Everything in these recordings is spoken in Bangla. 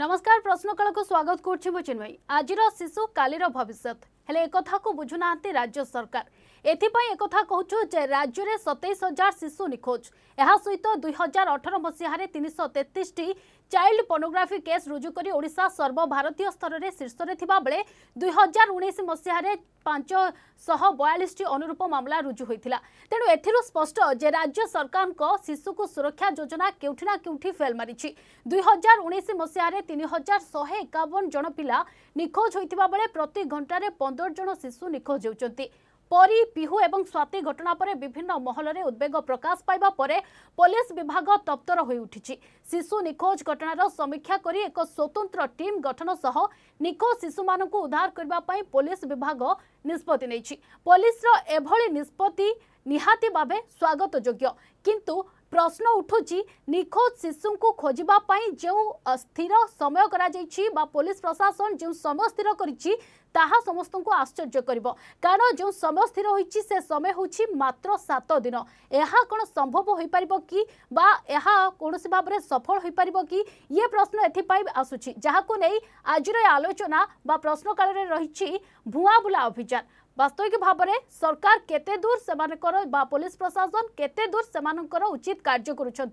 ନମସ୍କାର ପ୍ରଶ୍ନକାଳକୁ ସ୍ୱାଗତ କରୁଛି ମୁଁ ଚିନ୍ମୟୀ ଆଜିର ଶିଶୁ କାଲିର ଭବିଷ୍ୟତ ହେଲେ ଏକଥାକୁ ବୁଝୁନାହାନ୍ତି ରାଜ୍ୟ ସରକାର ଏଥିପାଇଁ ଏକଥା କହୁଛୁ ଯେ ରାଜ୍ୟରେ ସତେଇଶ ହଜାର ଶିଶୁ ନିଖୋଜ ଏହା ସହିତ ଦୁଇ ହଜାର ଅଠର ମସିହାରେ ତିନିଶହ ତେତିଶଟି ଚାଇଲ୍ଡ ପର୍ଣ୍ଣୋଗ୍ରାଫି କେସ୍ ରୁଜୁ କରି ଓଡ଼ିଶା ସର୍ବଭାରତୀୟ ସ୍ତରରେ ଶୀର୍ଷରେ ଥିବାବେଳେ ଦୁଇ ହଜାର ଉଣେଇଶ ମସିହାରେ ପାଞ୍ଚଶହ ବୟାଳିଶଟି ଅନୁରୂପ ମାମଲା ରୁଜୁ ହୋଇଥିଲା ତେଣୁ ଏଥିରୁ ସ୍ପଷ୍ଟ ଯେ ରାଜ୍ୟ ସରକାରଙ୍କ ଶିଶୁକୁ ସୁରକ୍ଷା ଯୋଜନା କେଉଁଠି ନା କେଉଁଠି ଫେଲ୍ ମାରିଛି ଦୁଇ ହଜାର ଉଣେଇଶ ମସିହାରେ ତିନି ହଜାର ଶହେ ଏକାବନ ଜଣ ପିଲା ନିଖୋଜ ହୋଇଥିବା ବେଳେ ପ୍ରତି ଘଣ୍ଟାରେ ପନ୍ଦର ଜଣ ଶିଶୁ ନିଖୋଜ ହେଉଛନ୍ତି পরী পিহু এবং স্বাতি ঘটনা পরে বিভিন্ন মহলরে উদ্বেগ প্রকাশ পাইবা পরে পুলিশ বিভাগ তপ্তর হয়ে উঠিছে শিশু নিখোজ ঘটনার সমীক্ষা করে এক স্বতন্ত্র টিম গঠন সহ নিখোজ শিশু মানুষ উদ্ধার করা পুলিশ বিভাগ নিষ্পতি নেইছি পুলিশর এভাবে নিষ্পতি নিহাতি ভাবে স্বাগতযোগ্য কিন্তু প্রশ্ন উঠুছি নিখোঁজ শিশুঙ্কু খোঁজবা পাই যে স্থির সময় করা যাইছি বা পুলিশ প্রশাসন যে সময় স্থির করেছি ତାହା ସମସ୍ତଙ୍କୁ ଆଶ୍ଚର୍ଯ୍ୟ କରିବ କାରଣ ଯେଉଁ ସମୟ ସ୍ଥିର ହୋଇଛି ସେ ସମୟ ହେଉଛି ମାତ୍ର ସାତ ଦିନ ଏହା କ'ଣ ସମ୍ଭବ ହୋଇପାରିବ କି ବା ଏହା କୌଣସି ଭାବରେ ସଫଳ ହୋଇପାରିବ କି ଇଏ ପ୍ରଶ୍ନ ଏଥିପାଇଁ ଆସୁଛି ଯାହାକୁ ନେଇ ଆଜିର ଆଲୋଚନା ବା ପ୍ରଶ୍ନକାଳରେ ରହିଛି ଭୁଆବୁଲା ଅଭିଯାନ বাস্তবিক ভাবে সরকার কেতে দূর সেমানকর বা পুলিশ প্রশাসন কেতে দূর সেমানকর উচিত কার্য করছেন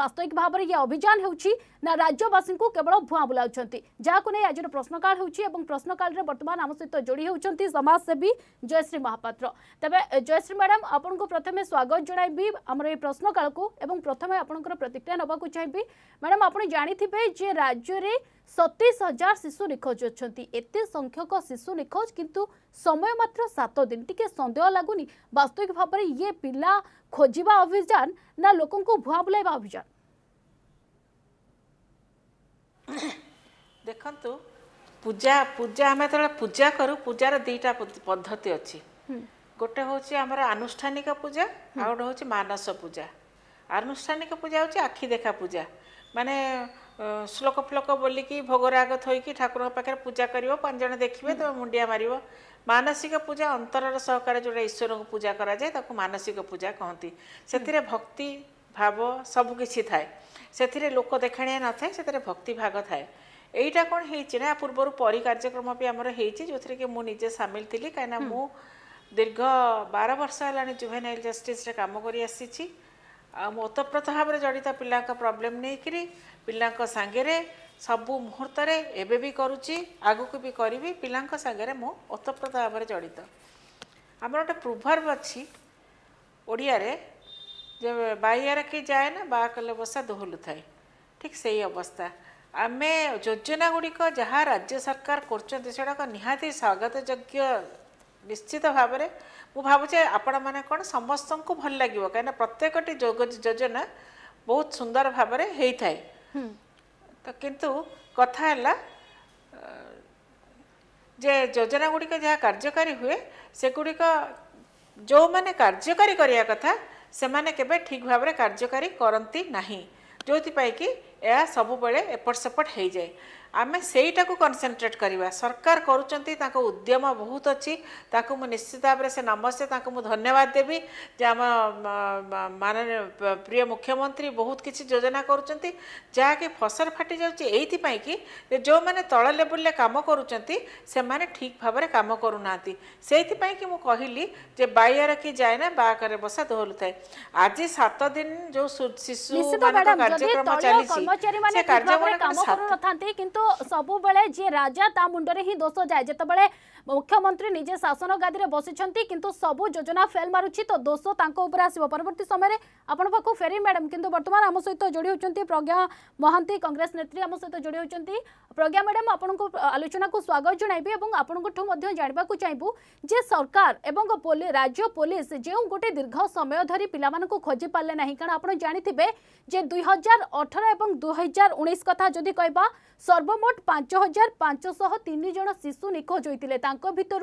বাস্তবিক ভাবে ইয়ে অভিযান হচ্ছে না রাজ্যবাসী কেবল ভুয়া বুলাউছেন যাকে নিয়ে আজর প্রশ্নকাল হচ্ছে এবং প্রশ্নকালে বর্তমান আম সহ যোড়ি হচ্ছেন সমাজসেবী জয়শ্রী মহাপাত্র তবে জয়শ্রী ম্যাডাম আপনার প্রথমে স্বাগত জনাইবি আমার এই প্রশ্নকালক এবং প্রথমে আপনার প্রতিক্রিয়া নেওয়া চাইবি ম্যাডাম আপনি জাঁথিবে যে রাজ্যের ସତେଇଶ ହଜାର ଶିଶୁ ନିଖୋଜ ଅଛନ୍ତି ଏତେ ସଂଖ୍ୟକ ଶିଶୁ ନିଖୋଜ କିନ୍ତୁ ସମୟ ମାତ୍ର ସାତ ଦିନ ଟିକେ ସନ୍ଦେହ ଲାଗୁନି ବାସ୍ତବିକ ଭାବରେ ଇଏ ପିଲା ଖୋଜିବା ଅଭିଯାନ ନା ଲୋକଙ୍କୁ ଭୁଆ ବୁଲାଇବା ଅଭିଯାନ ଦେଖନ୍ତୁ ପୂଜା ପୂଜା ଆମେ ଯେତେବେଳେ ପୂଜା କରୁ ପୂଜାର ଦୁଇଟା ପଦ୍ଧତି ଅଛି ଗୋଟେ ହେଉଛି ଆମର ଆନୁଷ୍ଠାନିକ ପୂଜା ଆଉ ଗୋଟେ ହେଉଛି ମାନସ ପୂଜା ଆନୁଷ୍ଠାନିକ ପୂଜା ହେଉଛି ଆଖି ଦେଖା ପୂଜା ମାନେ ଶ୍ଲୋକ ଫ୍ଲୋକ ବୋଲିକି ଭୋଗରାଗ ଥୋଇକି ଠାକୁରଙ୍କ ପାଖରେ ପୂଜା କରିବ ପାଞ୍ଚ ଜଣ ଦେଖିବେ ତମେ ମୁଣ୍ଡିଆ ମାରିବ ମାନସିକ ପୂଜା ଅନ୍ତରର ସହକାରେ ଯେଉଁଟା ଈଶ୍ୱରଙ୍କୁ ପୂଜା କରାଯାଏ ତାକୁ ମାନସିକ ପୂଜା କହନ୍ତି ସେଥିରେ ଭକ୍ତି ଭାବ ସବୁକିଛି ଥାଏ ସେଥିରେ ଲୋକ ଦେଖାଣିଆ ନଥାଏ ସେଥିରେ ଭକ୍ତି ଭାଗ ଥାଏ ଏଇଟା କ'ଣ ହେଇଛି ନା ପୂର୍ବରୁ ପରି କାର୍ଯ୍ୟକ୍ରମ ବି ଆମର ହେଇଛି ଯେଉଁଥିରେ କି ମୁଁ ନିଜେ ସାମିଲ ଥିଲି କାହିଁକିନା ମୁଁ ଦୀର୍ଘ ବାର ବର୍ଷ ହେଲାଣି ଜୁଭେନାଇଲ୍ ଜଷ୍ଟିସ୍ରେ କାମ କରି ଆସିଛି ଆଉ ମୁଁ ଓତପ୍ରୋତ ଭାବରେ ଜଡ଼ିତ ପିଲାଙ୍କ ପ୍ରୋବ୍ଲେମ୍ ନେଇକରି ପିଲାଙ୍କ ସାଙ୍ଗରେ ସବୁ ମୁହୂର୍ତ୍ତରେ ଏବେ ବି କରୁଛି ଆଗକୁ ବି କରିବି ପିଲାଙ୍କ ସାଙ୍ଗରେ ମୁଁ ଓତପ୍ରତ ଭାବରେ ଜଡ଼ିତ ଆମର ଗୋଟେ ପ୍ରୁଭର୍ବ ଅଛି ଓଡ଼ିଆରେ ଯେ ବାହିଆରେ କିଏ ଯାଏ ନା ବା କଲେ ବସା ଦୋହଲୁଥାଏ ଠିକ୍ ସେଇ ଅବସ୍ଥା ଆମେ ଯୋଜନା ଗୁଡ଼ିକ ଯାହା ରାଜ୍ୟ ସରକାର କରୁଛନ୍ତି ସେଗୁଡ଼ାକ ନିହାତି ସ୍ୱାଗତ ଯୋଗ୍ୟ ନିଶ୍ଚିତ ଭାବରେ ମୁଁ ଭାବୁଛି ଆପଣମାନେ କ'ଣ ସମସ୍ତଙ୍କୁ ଭଲ ଲାଗିବ କାହିଁକିନା ପ୍ରତ୍ୟେକଟି ଯୋଜନା ବହୁତ ସୁନ୍ଦର ଭାବରେ ହେଇଥାଏ ତ କିନ୍ତୁ କଥା ହେଲା ଯେ ଯୋଜନା ଗୁଡ଼ିକ ଯାହା କାର୍ଯ୍ୟକାରୀ ହୁଏ ସେଗୁଡ଼ିକ ଯେଉଁମାନେ କାର୍ଯ୍ୟକାରୀ କରିବା କଥା ସେମାନେ କେବେ ଠିକ୍ ଭାବରେ କାର୍ଯ୍ୟକାରୀ କରନ୍ତି ନାହିଁ ଯେଉଁଥିପାଇଁ କି ଏହା ସବୁବେଳେ ଏପଟ ସେପଟ ହେଇଯାଏ ଆମେ ସେଇଟାକୁ କନସେନ୍ଟ୍ରେଟ୍ କରିବା ସରକାର କରୁଛନ୍ତି ତାଙ୍କ ଉଦ୍ୟମ ବହୁତ ଅଛି ତାକୁ ମୁଁ ନିଶ୍ଚିତ ଭାବରେ ସେ ନମସ୍ତେ ତାଙ୍କୁ ମୁଁ ଧନ୍ୟବାଦ ଦେବି ଯେ ଆମ ମାନନୀୟ ପ୍ରିୟ ମୁଖ୍ୟମନ୍ତ୍ରୀ ବହୁତ କିଛି ଯୋଜନା କରୁଛନ୍ତି ଯାହାକି ଫସଲ ଫାଟି ଯାଉଛି ଏଇଥିପାଇଁ କି ଯେ ଯେଉଁମାନେ ତଳ ଲେବୁଲରେ କାମ କରୁଛନ୍ତି ସେମାନେ ଠିକ୍ ଭାବରେ କାମ କରୁନାହାନ୍ତି ସେଇଥିପାଇଁ କି ମୁଁ କହିଲି ଯେ ବାଇଆର କି ଯାଏ ନା ବାହାକରେ ବସା ଦୋହଲୁଥାଏ ଆଜି ସାତ ଦିନ ଯେଉଁ ଶିଶୁ କାର୍ଯ୍ୟକ୍ରମ ଚାଲିଛି कर्मचारी माने काम करू नथांती किंतु सब बेले जे राजा ता मुंडरे ही दोष जाय जेते बेले मुख्यमंत्री निजे शासन गादी रे बसी छंती किंतु सब योजना फेल मारुची तो दोष तांको ऊपर आसीबो परवर्ती समय रे आपन पाकु फेरी मैडम किंतु वर्तमान हम सहित जोडी होचंती प्रज्ञा महंती कांग्रेस नेत्री हम सहित जोडी होचंती प्रज्ञा मैडम आपन को आलोचना को स्वागत जणाइबे एवं आपन को ठो मध्ये जानबा को चाहिबु जे सरकार एवं पोलिस राज्य पुलिस जे गोटे दीर्घ समय धरी पिला मान को खोजि पाले नाही कारण आपन जानिथिबे जे 2018 एवं দুহাজার উনিশ কথা যদি কহবা সর্বমোট পাঁচ হাজার পাঁচশহ তিন জন শিশু নিখোঁজ হয়েছে তাঁর ভিতর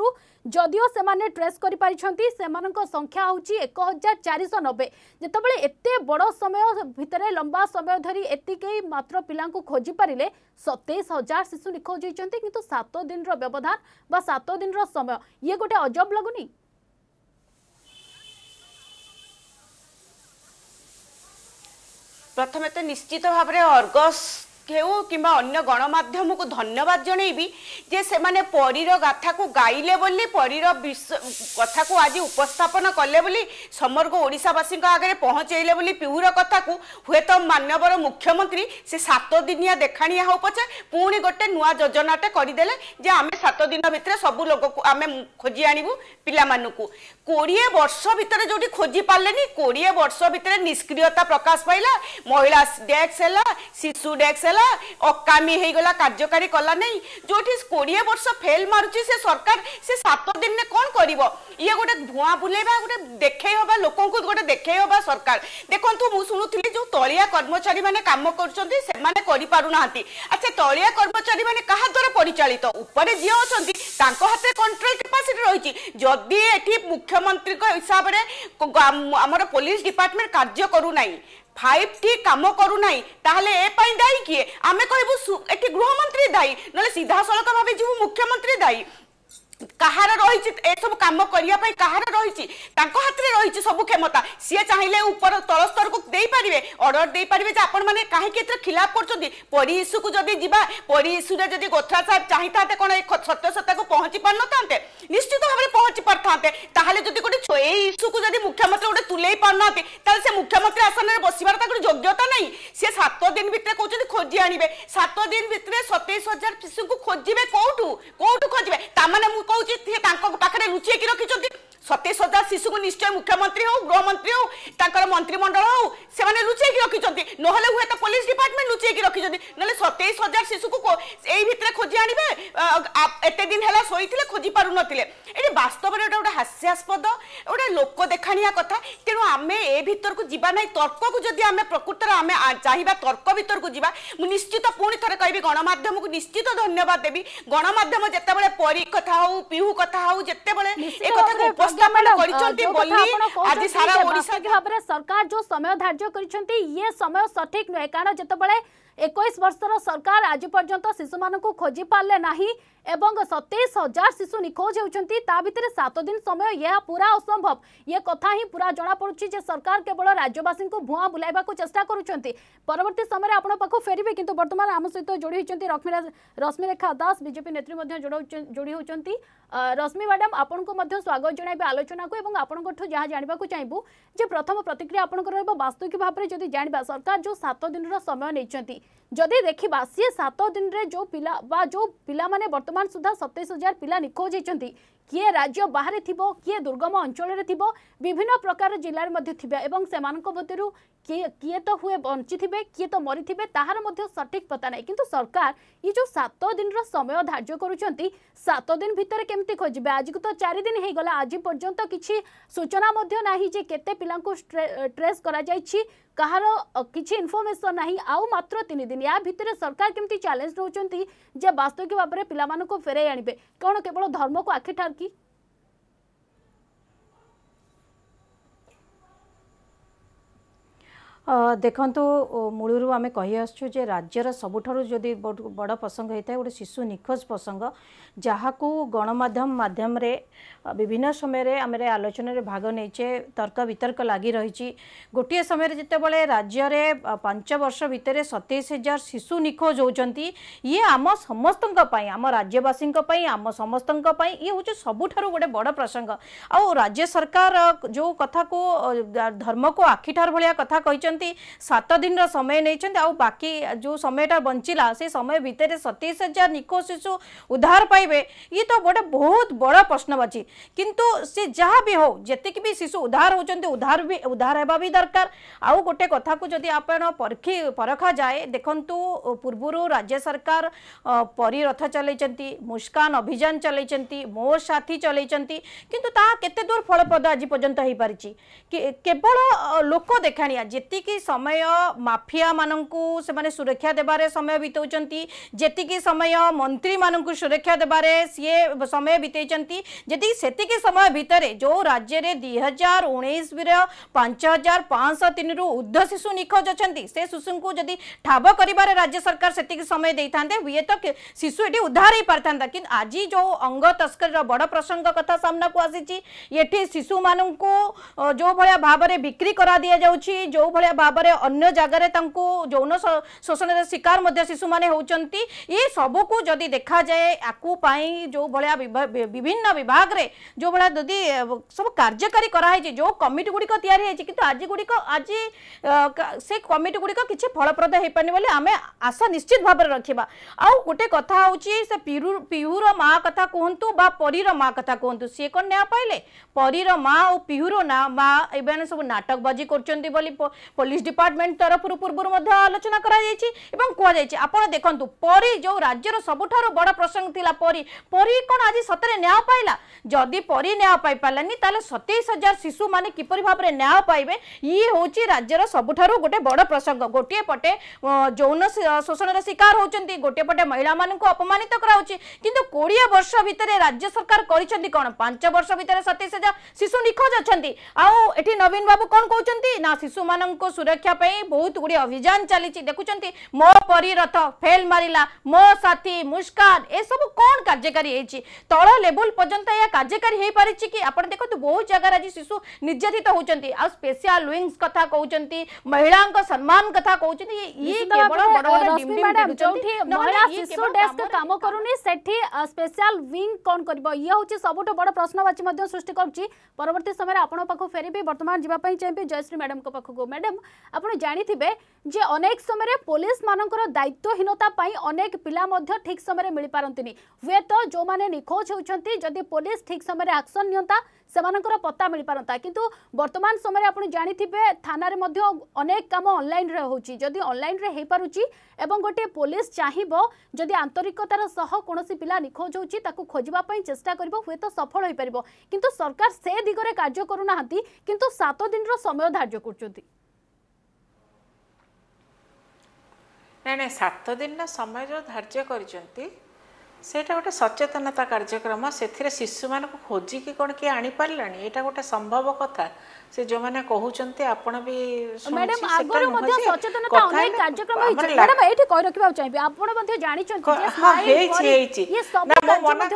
যদিও সে ট্রেস করে পারি সে সংখ্যা হচ্ছে এক হাজার চারিশ নবে যেতবে এত বড় সময় ভিতরে লম্বা সময় ধর এতিক মাত্র পিলা খোঁজি পারে সতেইশ হাজার শিশু নিখোঁজ হয়েছেন কিন্তু সাত দিনর ব্যবধান বা সাত দিনর সময় ইয়ে গোটে অজব লাগুনি ପ୍ରଥମେ ତ ନିଶ୍ଚିତ ଭାବରେ ଅର୍ଗସ୍ ହେଉ କିମ୍ବା ଅନ୍ୟ ଗଣମାଧ୍ୟମକୁ ଧନ୍ୟବାଦ ଜଣାଇବି ଯେ ସେମାନେ ପରୀର ଗାଥାକୁ ଗାଇଲେ ବୋଲି ପରୀର କଥାକୁ ଆଜି ଉପସ୍ଥାପନ କଲେ ବୋଲି ସମଗ୍ର ଓଡ଼ିଶାବାସୀଙ୍କ ଆଗରେ ପହଞ୍ଚେଇଲେ ବୋଲି ପିଉର କଥାକୁ ହୁଏତ ମାନ୍ୟବର ମୁଖ୍ୟମନ୍ତ୍ରୀ ସେ ସାତ ଦିନିଆ ଦେଖାଣିଆ ହେଉ ପଛେ ପୁଣି ଗୋଟେ ନୂଆ ଯୋଜନାଟେ କରିଦେଲେ ଯେ ଆମେ ସାତ ଦିନ ଭିତରେ ସବୁ ଲୋକକୁ ଆମେ ଖୋଜି ଆଣିବୁ ପିଲାମାନଙ୍କୁ କୋଡ଼ିଏ ବର୍ଷ ଭିତରେ ଯେଉଁଠି ଖୋଜି ପାରିଲେନି କୋଡ଼ିଏ ବର୍ଷ ଭିତରେ ନିଷ୍କ୍ରିୟତା ପ୍ରକାଶ ପାଇଲା ମହିଳା ଡେସ୍କ ହେଲା ଶିଶୁ ଡେସ୍କ ହେଲା ହେଇଗଲା ଅକାମି ହେଇଗଲା କାର୍ଯ୍ୟକାରୀ କଲା ନାହିଁ ଯୋଉଠି କୋଡ଼ିଏ ବର୍ଷ ଫେଲ୍ ମାରୁଛି ସେ ସରକାର ସେ ସାତ ଦିନରେ କ'ଣ କରିବ ଇଏ ଗୋଟେ ଧୂଆଁ ବୁଲେଇବା ଗୋଟେ ଦେଖେଇ ହବା ଲୋକଙ୍କୁ ଗୋଟେ ଦେଖେଇ ହବା ସରକାର ଦେଖନ୍ତୁ ମୁଁ ଶୁଣୁଥିଲି ଯୋଉ ତଳିଆ କର୍ମଚାରୀମାନେ କାମ କରୁଛନ୍ତି ସେମାନେ କରିପାରୁନାହାନ୍ତି ଆଚ୍ଛା ତଳିଆ କର୍ମଚାରୀମାନେ କାହା ଦ୍ୱାରା ପରିଚାଳିତ ଉପରେ ଯିଏ ଅଛନ୍ତି ତାଙ୍କ ହାତରେ କଣ୍ଟ୍ରୋଲ କ୍ୟାପାସିଟି ରହିଛି ଯଦି ଏଠି ମୁଖ୍ୟମନ୍ତ୍ରୀଙ୍କ ହିସାବରେ ଆମର ପୋଲିସ ଡିପାର୍ଟମେଣ୍ଟ କାର୍ଯ୍ୟ କରୁନାହିଁ ফাইভ টি কাম করু না তাহলে এপাই দায়ী কি আমি কহবু এটি গৃহমন্ত্রী দায়ী নলে সিধাসলখ ভাবে যাবু মুখ্যমন্ত্রী দায়ী କାହାର ରହିଛି ଏସବୁ କାମ କରିବା ପାଇଁ କାହାର ରହିଛି ତାଙ୍କ ହାତରେ ରହିଛି ସବୁ କ୍ଷମତା ସିଏ ଚାହିଁଲେ ଉପର ତଳ ସ୍ତରକୁ ଦେଇପାରିବେ ଅର୍ଡର ଦେଇପାରିବେ ଯେ ଆପଣମାନେ କାହିଁକି ଏଥିରେ ଖିଲାପ କରୁଛନ୍ତି ପରି ଇସ୍ୟୁକୁ ଯଦି ଯିବା ପରି ଇସ୍ୟୁରେ ଯଦି ଗୋଥରା ସାହେବ ଚାହିଁଥାନ୍ତେ କ'ଣ ଏ ସତ୍ୟସତାକୁ ପହଞ୍ଚି ପାରିନଥାନ୍ତେ ନିଶ୍ଚିତ ଭାବରେ ପହଞ୍ଚି ପାରିଥାନ୍ତେ ତାହେଲେ ଯଦି ଗୋଟେ ଏଇ ଇସ୍ୟୁକୁ ଯଦି ମୁଖ୍ୟମନ୍ତ୍ରୀ ଗୋଟେ ତୁଲେଇ ପାରୁନାହାନ୍ତି ତାହେଲେ ସେ ମୁଖ୍ୟମନ୍ତ୍ରୀ ଆସନରେ ବସିବାର ତାଙ୍କର ଯୋଗ୍ୟତା ନାହିଁ সাত দিন ভিতরে কৌছেন খোঁজি আনবে সাত দিন ভিতরে সতেইশ হাজার শিশুকে খোঁজবে কোটু কোটু খোঁজবে তার মানে মু কৌছি পাখে লুচিকি রাখিছেন সতেইশ হাজার শিশুকে নিশ্চয় মুখ্যমন্ত্রী হোক গৃহমন্ত্রী হোক তাঁর মন্ত্রিমণ্ডল হোক সে লুচাইকি রাখিছেন নহলে হুয়েত পুলিশ ডিপার্টমেন্ট লুচাইকি রাখিছেন নহলে সতেইশ হাজার শিশুকে এই ভিতরে খোঁজি আনবে এত দিন হল শোলে খোঁজি পু নথিলে ଏଠି ବାସ୍ତବରେ ଏଇଟା ଗୋଟେ ହାସ୍ୟାସ୍ପଦ ଗୋଟେ ଲୋକ ଦେଖାଣିଆ କଥା ତେଣୁ ଆମେ ଏ ଭିତରକୁ ଯିବା ନାହିଁ ତର୍କକୁ ଯଦି ଆମେ ପ୍ରକୃତରେ ଆମେ ଚାହିଁବା ତର୍କ ଭିତରକୁ ଯିବା ମୁଁ ନିଶ୍ଚିତ ପୁଣି ଥରେ କହିବି ଗଣମାଧ୍ୟମକୁ ନିଶ୍ଚିତ ଧନ୍ୟବାଦ ଦେବି ଗଣମାଧ୍ୟମ ଯେତେବେଳେ ପରୀ କଥା ହଉ ପିହୁ କଥା ହଉ ଯେତେବେଳେ ଏ କଥାକୁ ଉପସ୍ଥାପନ କରିଛନ୍ତି ବୋଲି ଆଜି ସାରା ଓଡ଼ିଶା ଭାବରେ ସରକାର ଯୋଉ ସମୟ ଧାର୍ଯ୍ୟ କରିଛନ୍ତି ଇଏ ସମୟ ସଠିକ ନୁହେଁ କାରଣ ଯେତେବେଳେ ଏକୋଇଶ ବର୍ଷର ସରକାର ଆଜି ପର୍ଯ୍ୟନ୍ତ ଶିଶୁମାନଙ୍କୁ ଖୋଜି ପାରିଲେ ନାହିଁ सतैश हजार शिशु निखोज होती सात दिन समय यह पूरा असंभव ये कथा ही पूरा जमापड़ी जे सरकार केवल राज्यवासी को भुआ बुलाइवा चेषा करवर्त समय आपको फेरबे कि बर्तमान आम सहित जोड़ी होती रश्मिरेखा दास बजेपी नेत्री जोड़ी होती ରଶ୍ମି ମ୍ୟାଡ଼ାମ୍ ଆପଣଙ୍କୁ ମଧ୍ୟ ସ୍ୱାଗତ ଜଣାଇବେ ଆଲୋଚନାକୁ ଏବଂ ଆପଣଙ୍କଠୁ ଯାହା ଜାଣିବାକୁ ଚାହିଁବୁ ଯେ ପ୍ରଥମ ପ୍ରତିକ୍ରିୟା ଆପଣଙ୍କର ରହିବ ବାସ୍ତବିକ ଭାବରେ ଯଦି ଜାଣିବା ସରକାର ଯେଉଁ ସାତ ଦିନର ସମୟ ନେଇଛନ୍ତି ଯଦି ଦେଖିବା ସିଏ ସାତ ଦିନରେ ଯେଉଁ ପିଲା ବା ଯେଉଁ ପିଲାମାନେ ବର୍ତ୍ତମାନ ସୁଦ୍ଧା ସତେଇଶ ହଜାର ପିଲା ନିଖୋଜ ହୋଇଛନ୍ତି କିଏ ରାଜ୍ୟ ବାହାରେ ଥିବ କିଏ ଦୁର୍ଗମ ଅଞ୍ଚଳରେ ଥିବ ବିଭିନ୍ନ ପ୍ରକାର ଜିଲ୍ଲାରେ ମଧ୍ୟ ଥିବେ ଏବଂ ସେମାନଙ୍କ ମଧ୍ୟରୁ କିଏ କିଏ ତ ହୁଏ ବଞ୍ଚିଥିବେ କିଏ ତ ମରିଥିବେ ତାହାର ମଧ୍ୟ ସଠିକ୍ ପତା ନାହିଁ କିନ୍ତୁ ସରକାର ଏଇ ଯେଉଁ ସାତ ଦିନର ସମୟ ଧାର୍ଯ୍ୟ କରୁଛନ୍ତି ସାତ ଦିନ ଭିତରେ କେମିତି ଖୋଜିବେ ଆଜିକୁ ତ ଚାରି ଦିନ ହେଇଗଲା ଆଜି ପର୍ଯ୍ୟନ୍ତ କିଛି ସୂଚନା ମଧ୍ୟ ନାହିଁ ଯେ କେତେ ପିଲାଙ୍କୁ ଟ୍ରେସ୍ କରାଯାଇଛି କାହାର କିଛି ଇନଫର୍ମେସନ୍ ନାହିଁ ଆଉ ମାତ୍ର ତିନି ଦିନ ୟା ଭିତରେ ସରକାର କେମିତି ଚ୍ୟାଲେଞ୍ଜ ନେଉଛନ୍ତି ଯେ ବାସ୍ତବିକ ଭାବରେ ପିଲାମାନଙ୍କୁ ଫେରାଇ ଆଣିବେ କ'ଣ କେବଳ ଧର୍ମକୁ ଆଖି ଠାର୍କି देखु मूल आम कही आस्यर सबुठ बड़ प्रसंग होता है गोटे शिशु निखोज प्रसंग जहाँ गणमाध्यम मध्यम विभिन्न समय आलोचन भाग नहींचे तर्क वितर्क लग रही गोटे समय जिते जितेबले राज्य पांच वर्ष भितर सतैश हजार शिशु निखोज होती ये आम समस्त आम राज्यवासी आम समस्त ये हूँ सबुठ गोटे बड़ प्रसंग आ राज्य सरकार जो कथा को धर्म को आखिठार भाया कथा कही सात दिन समय नहीं बाकी जो समयटा बचला से समय भितर सतैश हजार निखो शिशु उधार पाइबे ये तो गोटे बहुत बड़ प्रश्नवाची किंतु से जहाँ भी हूँ जीक भी शिशु उधार हो उधार भी उधार होगा भी दरकार आउ गोटे कथा को जदि आप परखा जाए देखु पूर्व राज्य सरकार परिरथ चलती मुस्कान अभियान चलती मो साथी चलती कितने दूर फलप्रद आज पर्यटन हो पारी केवल लोक देखाणिया जी जी समय मफिया मानू से सुरक्षा देवे समय बीते समय मंत्री मान सुरक्षा देवे सीए समय बीते से समय भितर जो राज्य में दुई हजार उन्नीस पांच हजार पाँच तीन रु ऊर्ध शिशु निखोज अच्छा से शिशु को जदि ठाब कर राज्य सरकार से समय दे था हे तो शिशु ये उधार ही पारिता कि आज जो अंग तस्कर बड़ प्रसंग कथ सामना को आसी शिशु मान जो भाया भाव में बिक्री करा दि जाऊँगी जो भाया ଅନ୍ୟାୟ ଭାବରେ ଅନ୍ୟ ଜାଗାରେ ତାଙ୍କୁ ଯୌନ ଶୋଷଣର ଶିକାର ମଧ୍ୟ ଶିଶୁମାନେ ହେଉଛନ୍ତି ଏ ସବୁକୁ ଯଦି ଦେଖାଯାଏ ଆକୁ ପାଇଁ ଯେଉଁ ଭଳିଆ ବିଭିନ୍ନ ବିଭାଗରେ ଯେଉଁ ଭଳିଆ ଯଦି ସବୁ କାର୍ଯ୍ୟକାରୀ କରାହେଇଛି ଯେଉଁ କମିଟି ଗୁଡ଼ିକ ତିଆରି ହେଇଛି କିନ୍ତୁ ଆଜି ଗୁଡ଼ିକ ଆଜି ସେ କମିଟି ଗୁଡ଼ିକ କିଛି ଫଳପ୍ରଦ ହେଇପାରୁନି ବୋଲି ଆମେ ଆଶା ନିଶ୍ଚିତ ଭାବରେ ରଖିବା ଆଉ ଗୋଟେ କଥା ହେଉଛି ସେ ପିରୁ ପିହୁର ମା କଥା କୁହନ୍ତୁ ବା ପରୀର ମା କଥା କୁହନ୍ତୁ ସିଏ କ'ଣ ନ୍ୟାୟ ପାଇଲେ ପରୀର ମା ଆଉ ପିହୁର ମା ଏବେ ସବୁ ନାଟକବାଜି କରୁଛନ୍ତି ବୋଲି পুলিশ ডিপার্টমেন্ট তরফর পূর্বর মধ্যে আলোচনা করা যাইছি এবং কুয়াযাইছি আপনার দেখুন পরী যে রাজ্যর সবুঠার বড় প্রসঙ্গ লা পরী পরী কোণ আজ সতরে ন্যায় পাইলা যদি পরী ন্যায় পাই পালানি তাহলে সতেইশ হাজার শিশু মানে কিপর ভাবে ন্যায় পাইবে ইয়ে হচ্ছে রাজ্যর সবুঠার গোটে বড় প্রসঙ্গ গোটিয়ে পটে যৌন শোষণের শিকার হচ্ছেন গোটিয়ে পটে মহিলা মানুষ অপমানিত করা হচ্ছে কিন্তু কোড়িয়ে বর্ষ ভিতরে রাজ্য সরকার করেছেন কোণ পাঁচ বর্ষ ভিতরে সতেইশ হাজার শিশু নিখোঁজ অনেক আঠি নবীন বাবু কোণ কৌন না শিশু মানুষ सुरक्षा बहुत गुड अभियान चली देखुं मो परीरथ फेल मारा मो साथी मुस्कान ये सब कौन कार्यकारी तल लेवल पर्यटन यह कार्यकारी हो पारी कि आप देखते तो बहुत जगार आज शिशु निर्यात होती आ स्पेशल विंगस कथ कौन महिला सम्मान कथ कौन ये स्पेशल विंग कौन कर सब बड़ प्रश्नवाची सृष्टि करवर्त समय आप फेरबी बर्तमान जीप चाहिए जयश्री मैडम को पाखक मैडम ଆପଣ ଜାଣିଥିବେ ଯେ ଅନେକ ସମୟରେ ପୋଲିସମାନଙ୍କର ଦାୟିତ୍ୱହୀନତା ପାଇଁ ଅନେକ ପିଲା ମଧ୍ୟ ଠିକ୍ ସମୟରେ ମିଳିପାରନ୍ତିନି ହୁଏତ ଯେଉଁମାନେ ନିଖୋଜ ହେଉଛନ୍ତି ଯଦି ପୋଲିସ ଠିକ୍ ସମୟରେ ଆକ୍ସନ୍ ନିଅନ୍ତା ସେମାନଙ୍କର ପତ୍ତା ମିଳିପାରନ୍ତା କିନ୍ତୁ ବର୍ତ୍ତମାନ ସମୟରେ ଆପଣ ଜାଣିଥିବେ ଥାନାରେ ମଧ୍ୟ ଅନେକ କାମ ଅନଲାଇନ୍ରେ ହେଉଛି ଯଦି ଅନଲାଇନ୍ରେ ହୋଇପାରୁଛି ଏବଂ ଗୋଟିଏ ପୋଲିସ ଚାହିଁବ ଯଦି ଆନ୍ତରିକତାର ସହ କୌଣସି ପିଲା ନିଖୋଜ ହେଉଛି ତାକୁ ଖୋଜିବା ପାଇଁ ଚେଷ୍ଟା କରିବ ହୁଏତ ସଫଳ ହୋଇପାରିବ କିନ୍ତୁ ସରକାର ସେ ଦିଗରେ କାର୍ଯ୍ୟ କରୁନାହାନ୍ତି କିନ୍ତୁ ସାତ ଦିନର ସମୟ ଧାର୍ଯ୍ୟ କରୁଛନ୍ତି ନାଇଁ ନାଇଁ ସାତ ଦିନ ସମୟ ଯେଉଁ ଧାର୍ଯ୍ୟ କରିଛନ୍ତି ସେଇଟା ଗୋଟେ ସଚେତନତା କାର୍ଯ୍ୟକ୍ରମ ସେଥିରେ ଶିଶୁମାନଙ୍କୁ ଖୋଜିକି କ'ଣ କିଏ ଆଣିପାରିଲାଣି ଏଇଟା ଗୋଟେ ସମ୍ଭବ କଥା ସେ ଯୋଉମାନେ କହୁଛନ୍ତି ଆପଣ ବି ମ୍ୟାଡାମ ଆଗରୁ ମଧ୍ୟ ସଚେତନତା ଅନେକ କାର୍ଯ୍ୟକ୍ରମ ହେଇଛି ମ୍ୟାଡାମ ଏଇଠି କହି ରଖିବାକୁ ଚାହିଁବି ଆପଣ ମଧ୍ୟ ଜାଣିଛନ୍ତି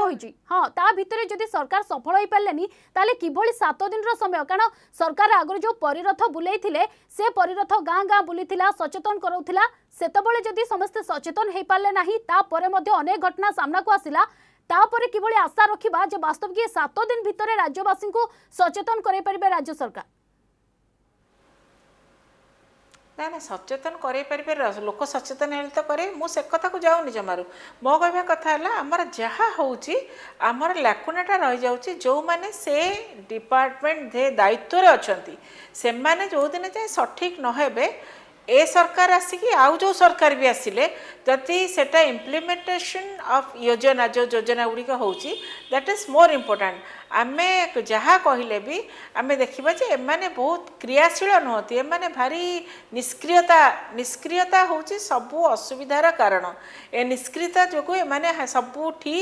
ହୋଇଛି ହଁ ତା ଭିତରେ ଯଦି ସରକାର ସଫଳ ହେଇପାରିଲେନି ତାହେଲେ କିଭଳି ସାତ ଦିନର ସମୟ କାରଣ ସରକାର ଆଗରୁ ଯୋଉ ପରିରଥ ବୁଲେଇଥିଲେ ସେ ପରିରଥ ଗାଁ ଗାଁ ବୁଲିଥିଲା ସଚେତନ କରାଉଥିଲା ସେତେବେଳେ ଯଦି ସମସ୍ତେ ସଚେତନ ହେଇପାରିଲେ ନାହିଁ ତାପରେ ମଧ୍ୟ ଅନେକ ଘଟଣା ସାମ୍ନାକୁ ଆସିଲା তাপরে কিভাবে আশা রাখা যে বাস্তবিক এ সাত দিন ভিতরে রাজ্যবাসী সচেতন করাই পারে রাজ্য সরকার ନା ନା ସଚେତନ କରେଇ ପାରିବେ ଲୋକ ସଚେତନ ହେଲେ ତ କରେ ମୁଁ ସେ କଥାକୁ ଯାଉନି ଜମାରୁ ମୋ କହିବା କଥା ହେଲା ଆମର ଯାହା ହେଉଛି ଆମର ଲାକୁନାଟା ରହିଯାଉଛି ଯେଉଁମାନେ ସେ ଡିପାର୍ଟମେଣ୍ଟ ଦାୟିତ୍ୱରେ ଅଛନ୍ତି ସେମାନେ ଯେଉଁଦିନ ଯାଏଁ ସଠିକ୍ ନହେବେ ए सरकार आसिकी आउ जो सरकार भी आसिले जदि से इम्प्लीमेंटेशन अफ योजना जो योजना गुड़िक होट इज मोर इम्पोर्टाट ଆମେ ଯାହା କହିଲେ ବି ଆମେ ଦେଖିବା ଯେ ଏମାନେ ବହୁତ କ୍ରିୟାଶୀଳ ନୁହନ୍ତି ଏମାନେ ଭାରି ନିଷ୍କ୍ରିୟତା ନିଷ୍କ୍ରିୟତା ହେଉଛି ସବୁ ଅସୁବିଧାର କାରଣ ଏ ନିଷ୍କ୍ରିୟତା ଯୋଗୁଁ ଏମାନେ ସବୁଠି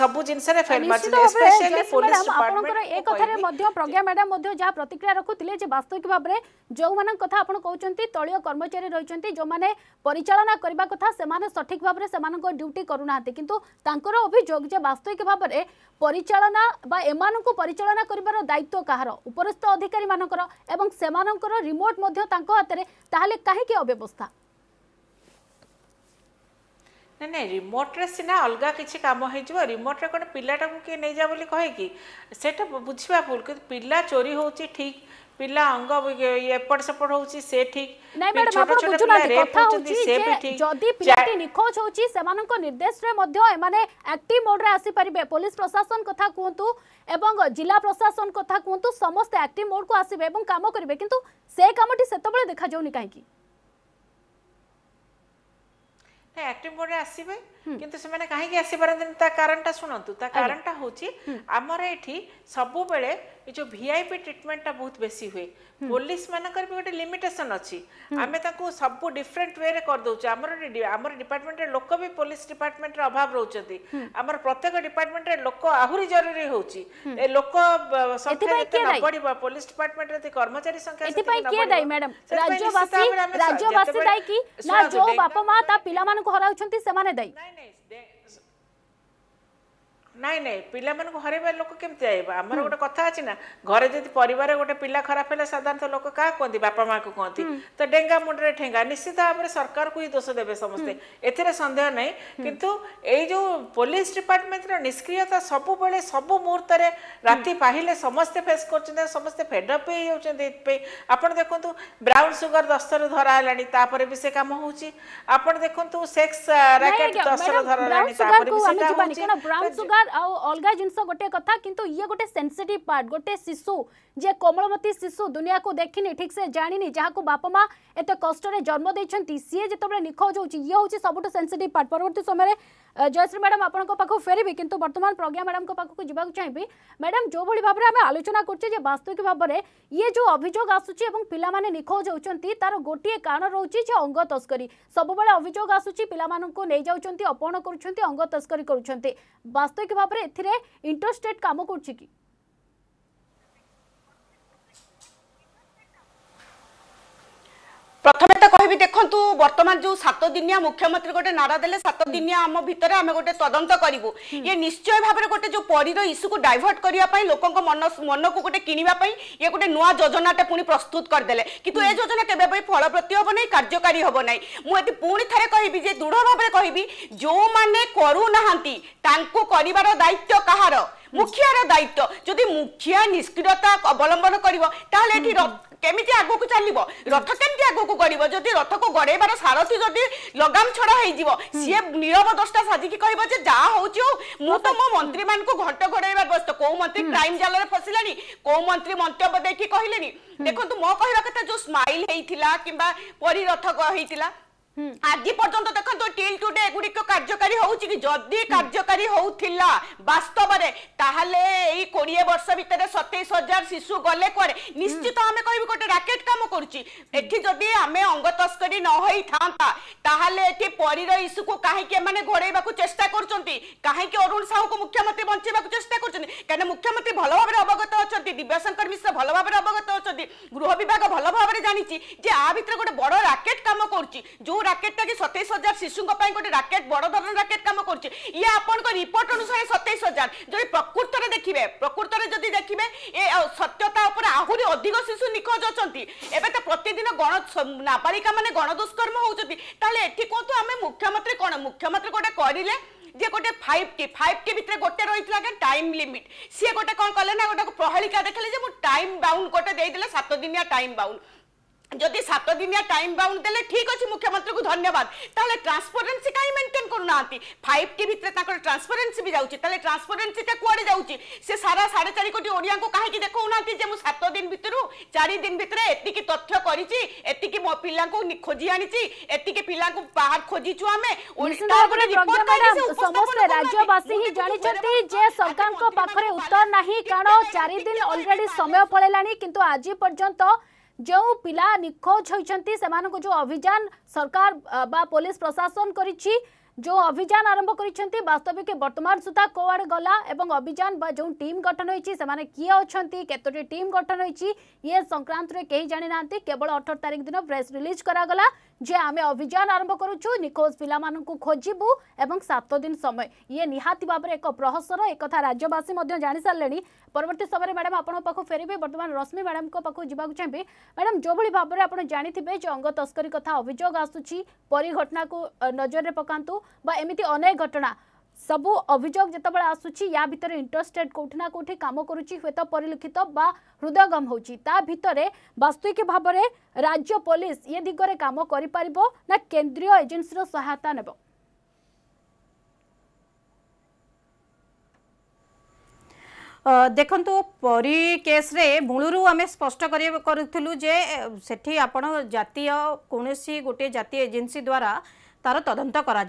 ସବୁ ଜିନିଷରେ ଫେଲ୍ ମାରିଛନ୍ତି ସ୍ପେଶାଲି ପୋଲିସ ଆପଣଙ୍କର ଏ କଥାରେ ମଧ୍ୟ ପ୍ରଜ୍ଞା ମ୍ୟାଡାମ୍ ମଧ୍ୟ ଯାହା ପ୍ରତିକ୍ରିୟା ରଖୁଥିଲେ ଯେ ବାସ୍ତବିକ ଭାବରେ ଯେଉଁମାନଙ୍କ କଥା ଆପଣ କହୁଛନ୍ତି ତଳୀୟ କର୍ମଚାରୀ ରହିଛନ୍ତି ଯେଉଁମାନେ ପରିଚାଳନା କରିବା କଥା ସେମାନେ ସଠିକ୍ ଭାବରେ ସେମାନଙ୍କ ଡ୍ୟୁଟି କରୁନାହାନ୍ତି କିନ୍ତୁ ତାଙ୍କର ଅଭିଯୋଗ ଯେ ବାସ୍ତବିକ ଭାବରେ ପରିଚାଳନା ବା ଏମାନଙ୍କୁ ପରିଚାଳନା କରିବାର ଦାୟିତ୍ୱ କାହାର ଉପରସ୍ଥ ଅଧିକାରୀମାନଙ୍କର ଏବଂ ସେମାନଙ୍କର ରିମୋଟ୍ ମଧ୍ୟ ତାଙ୍କ ହାତରେ ତାହେଲେ କାହିଁକି ଅବ୍ୟବସ୍ଥା ନାଇଁ ନାଇଁ ରିମୋଟ୍ରେ ସିନା ଅଲଗା କିଛି କାମ ହେଇଯିବ ରିମୋଟ୍ରେ କ'ଣ ପିଲାଟାକୁ କିଏ ନେଇଯା ବୋଲି କହେ କି ସେଇଟା ବୁଝିବା ଭୁଲ କିନ୍ତୁ ପିଲା ଚୋରି ହେଉଛି ଠିକ୍ ପିଲା ଅଙ୍ଗ ଏପଟ ସେପଟ ହଉଛି ସେ ଠିକ ନାଇଁ ମ୍ୟାଡମ ଆପଣ ବୁଝୁନାହାନ୍ତି ଯଦି ପିଲାଟି ନିଖୋଜ ହଉଛି ସେମାନଙ୍କ ନିର୍ଦ୍ଦେଶରେ ମଧ୍ୟ ଏମାନେ ଆକ୍ଟିଭ ମୋଡରେ ଆସିପାରିବେ ପୋଲିସ ପ୍ରଶାସନ କଥା କୁହନ୍ତୁ ଏବଂ ଜିଲ୍ଲା ପ୍ରଶାସନ କଥା କୁହନ୍ତୁ ସମସ୍ତେ ଆକ୍ଟିଭ ମୋଡକୁ ଆସିବେ ଏବଂ କାମ କରିବେ କିନ୍ତୁ ସେ କାମଟି ସେତେବେଳେ ଦେଖାଯାଉନି କାହିଁକି ଆକ୍ଟିଭ ମୋଡରେ ଆସିବେ କିନ୍ତୁ ସେମାନେ କାହିଁକି ଆସିପାରନ୍ତି ତା କାରଣଟା ଶୁଣନ୍ତୁ ତା କାରଣଟା ହେଉଛି ଆମର ଏଠି ସବୁବେଳେ ଏ ଯେଉଁ ଭିଆଇପି ଟ୍ରିଟମେଣ୍ଟଟା ବହୁତ ବେଶୀ ହୁଏ ପୋଲିସ ମାନଙ୍କର ବି ଗୋଟେ ଲିମିଟେସନ୍ ଅଛି ଆମେ ତାକୁ ସବୁ ଡିଫରେଣ୍ଟ ୱେରେ କରିଦେଉଛୁ ଆମର ଆମର ଡିପାର୍ଟମେଣ୍ଟରେ ଲୋକ ବି ପୋଲିସ ଡିପାର୍ଟମେଣ୍ଟରେ ଅଭାବ ରହୁଛନ୍ତି ଆମର ପ୍ରତ୍ୟେକ ଡିପାର୍ଟମେଣ୍ଟରେ ଲୋକ ଆହୁରି ଜରୁରୀ ହେଉଛି ଏ ଲୋକ ସଂଖ୍ୟା ଯେତେ ନ ବଢିବ ପୋଲିସ ଡିପାର୍ଟମେଣ୍ଟରେ ଯଦି କର୍ମଚାରୀ ସଂଖ୍ୟା ସେଥିପାଇଁ କିଏ ଦାୟୀ ମ୍ୟାଡାମ୍ ରାଜ୍ୟବାସୀ ରାଜ୍ୟବାସୀ ଦାୟୀ କି ନା ଯୋଉ ବାପା ମା ତା ପିଲାମାନଙ୍କୁ ହରାଉଛନ୍ତି ସେମାନେ ଦାୟୀ de ନାଇଁ ନାଇଁ ପିଲାମାନଙ୍କୁ ହରେଇବା ଲୋକ କେମିତି ଆଇବ ଆମର ଗୋଟେ କଥା ଅଛି ନା ଘରେ ଯଦି ପରିବାର ଗୋଟେ ପିଲା ଖରାପ ହେଲା ସାଧାରଣତଃ ଲୋକ କାହା କୁହନ୍ତି ବାପା ମାଆଙ୍କୁ କୁହନ୍ତି ତ ଡେଙ୍ଗା ମୁଣ୍ଡରେ ଠେଙ୍ଗା ନିଶ୍ଚିତ ଭାବରେ ସରକାରକୁ ହିଁ ଦୋଷ ଦେବେ ସମସ୍ତେ ଏଥିରେ ସନ୍ଦେହ ନାହିଁ କିନ୍ତୁ ଏଇ ଯେଉଁ ପୋଲିସ ଡିପାର୍ଟମେଣ୍ଟର ନିଷ୍କ୍ରିୟତା ସବୁବେଳେ ସବୁ ମୁହୂର୍ତ୍ତରେ ରାତି ପାହିଲେ ସମସ୍ତେ ଫେସ୍ କରୁଛନ୍ତି ସମସ୍ତେ ଫେଡ଼ପ୍ ହେଇଯାଉଛନ୍ତି ଏଥିପାଇଁ ଆପଣ ଦେଖନ୍ତୁ ବ୍ରାଉନ୍ ସୁଗର ଦଶରୁ ଧରା ହେଲାଣି ତାପରେ ବି ସେ କାମ ହେଉଛି ଆପଣ ଦେଖନ୍ତୁ ସେକ୍ସ ରାକେଟ ଦଶରୁ ଧରା ହେଲାଣି ତାପରେ ବି ସେ କାମ ହଉଛି अलग जिन गोटे कथ कि ये गोटे सेनसीट पार्ट गोटे शिशु जे कोमलमती शिशु दुनिया को देखनी ठीक से जानी जहाँ को बाप माँ एत कष्ट जन्म देखते सी जो निखोज हो सब सेनसीट पार्ट परवर्त समय জয়শ্রী ম্যাডাম আপনার পাখ ফেরবি কিন্তু বর্তমান প্রজ্ঞা ম্যাডাম পাখক যা চাইবি ম্যাডাম যেভাবে ভাবে আমি আলোচনা করছে যে বাস্তবিক ভাবে ইয়ে যে অভিযোগ আসুচি এবং পিলা মানে নিখোজ হচ্ছেন তার গোটিয়ে কারণ রয়েছে যে অঙ্গ তস্করি সবুলে অভিযোগ আসুচি পিলা নিয়ে যাচ্ছেন অপহরণ করছেন অঙ্গ তস্করি করছেন বাস্তবিক ভাবে এতে ইন্টরস্টেট কাম করছে কি প্রথমে তো কহবি দেখন্তু বর্তমান যে সাত দিনিয়া মুখ্যমন্ত্রী গোটে নারা দেলে সাত দিনিয়া আম ভিতরে আমি গোটে তদন্ত করবু ইয়ে নিশ্চয় ভাবে গোটে যে পরীর ইস্যুকু ডাইভর্ট করা লোক মন মনকু গোটে কিনিবা ইয়ে গোটে নূয়া যোজনাটা পুঁ প্রস্তুত করেদেলে কিন্তু এ যোজনা কেবে ফলপ্রতি হব না কার্যকারী হব না মু এটি পুঁ থাকে কহবি যে দৃঢ় ভাবে কহবি যে করু না তাঁকু করবার দায়িত্ব কাহার মুখিয়ার দায়িত্ব যদি মুখিয়া নিষ্ক্রিয়তা অবলম্বন করব তাহলে এটি কেমিটি আগুক চালিব রথ কেমিটি আগুক গড়িব যদি রথক গড়াইবার সারথি যদি লগাম ছড়া হয়েযিব সিয়ে নীরব দশটা সাজিকি কহব যে যা হচ্ছে হোক মু তো মো মন্ত্রী মানুষ ঘট ঘড়াইবার ব্যস্ত কেউ মন্ত্রী ক্রাইম জালে ফসিলে কেউ মন্ত্রী মন্তব্য দেখি কহিলে দেখুন মো কহিবা কথা যে স্মাইল হয়েছিল কিংবা পরি রথ হয়েছিল আজি পর্যন্ত দেখন্তু টিল টুডে এগুড়িক কার্যকারী হচ্ছে কি যদি কার্যকারী হউথিলা বাস্তবরে তাহলে এই 20 বর্ষ ভিতরে 27000 শিশু গলে করে নিশ্চিত আমি কইবি গটে রাকেট কাম করছি এটি যদি আমি অঙ্গ তস্করি ন হই থান্তা তাহলে এটি পরির ইস্যুকু কাহিকি মানে ঘোড়াইবাকু চেষ্টা করছন্তি কাহিকি অরুণ সাহুকু মুখ্যমন্ত্রী বঞ্চাইবাকু চেষ্টা করছন্তি কেন মুখ্যমন্ত্রী ভালো ভাবে অবগত অছন্তি দিব্যশঙ্কর মিশ্র ভালো ভাবে অবগত অছন্তি গৃহ বিভাগ ভালো ভাবে জানিছি যে আ ভিতরে গটে বড় রাকেট কাম করছি যে ରାକେଟଟା କି ସତେଇଶ ହଜାର ଶିଶୁଙ୍କ ପାଇଁ ଗୋଟେ ରାକେଟ ବଡ଼ ଧରଣର ରାକେଟ କାମ କରୁଛି ଇଏ ଆପଣଙ୍କ ରିପୋର୍ଟ ଅନୁସାରେ ସତେଇଶ ହଜାର ଯଦି ପ୍ରକୃତରେ ଦେଖିବେ ପ୍ରକୃତରେ ଯଦି ଦେଖିବେ ଏ ସତ୍ୟତା ଉପରେ ଆହୁରି ଅଧିକ ଶିଶୁ ନିଖୋଜ ଅଛନ୍ତି ଏବେ ତ ପ୍ରତିଦିନ ଗଣ ନାବାଳିକାମାନେ ଗଣଦୁଷ୍କର୍ମ ହେଉଛନ୍ତି ତାହେଲେ ଏଠି କୁହନ୍ତୁ ଆମେ ମୁଖ୍ୟମନ୍ତ୍ରୀ କ'ଣ ମୁଖ୍ୟମନ୍ତ୍ରୀ ଗୋଟେ କରିଲେ যে গোটে ফাইভ টি ফাইভ টি ভিতরে গোটে রয়েছিল আগে টাইম লিমিট সি গোটে কম কলে না গোটে প্রহলিকা দেখলে যে টাইম বাউন্ড গোটে দিয়ে সাত দিনিয়া টাইম বাউন্ড যদি সাত দিনিয়া টাইম বাউন্ড দেলে ঠিক আছে মুখ্যমন্ত্রী ধন্যবাদ তাহলে ট্রান্সপারেন্সি ট্রান্সপরেন্সি কাহি মেন্টেন করুনাহান্তি ফাইভ টি ভিতরে তাঁর ট্রান্সপারেন্সি বি যাচ্ছে তাহলে ট্রান্সপারেন্সি ট্রান্সপরেন্সিটা কুয়াড়ে যাচ্ছে সে সারা সাড়ে চারি কোটি ওড়িয়া ওড়িয়াঙ্কু কাহিকি দেখাউনাহান্তি যে মু সাত দিন ভিতরু চারি দিন ভিতরে এতিকি তথ্য করিছি এতিকি মো পিলাঙ্কু খোঁজি আনিছি এতিকি পিলাঙ্কু বাহার খোঁজিছু আমি ସମସ୍ତେ ରାଜ୍ୟବାସୀ ହିଁ যে সরকার ସରକାରଙ୍କ ପାଖରେ ଉତ୍ତର ନାହିଁ କାରଣ ଚାରି ଦିନ ଅଲରେଡି ସମୟ ପଳେଇଲାଣି କିନ୍ତୁ ଆଜି ପର୍ଯ୍ୟନ୍ତ जो पिला निखोज होती से अभियान सरकार बा पुलिस प्रशासन कर जो अभियान आरंभ कर वास्तविक बर्तमान सुधा कौआड़े गला एवं अभियान जो टीम गठन होने किए अच्छा कतोटी टीम गठन हो संक्रांत में कहीं जाणी ना केवल अठर तारीख दिन प्रेस रिलीज करागला जे आम अभियान आरंभ करुचु निखोज पिला खोजबू और सत दिन समय ये निहाती भाव एक प्रहसर एक राज्यवासी जाणी सारे परवर्त समय मैडम आपको फेर बर्तमान रश्मि मैडम पाक जावाक चाहिए मैडम जो भाई भाव में आज जानते जो अंग तस्करी कथ अभोग आसूँ परी घटना को नजर में पकातु वमी अनेक घटना सब अभोग जो आसूँ या भितर इंटरेस्टेड कौटिना कौटि कम करुत परिलक्षित हृदयगम होस्तविक भाव में राज्य पुलिस ये दिग्वे कम कर केन्द्रीय एजेन्सी सहायता नेबा ଦେଖନ୍ତୁ ପରୀ କେସ୍ରେ ମୂଳରୁ ଆମେ ସ୍ପଷ୍ଟ କରୁଥିଲୁ ଯେ ସେଠି ଆପଣ ଜାତୀୟ କୌଣସି ଗୋଟିଏ ଜାତୀୟ ଏଜେନ୍ସି ଦ୍ୱାରା तार तदंत कर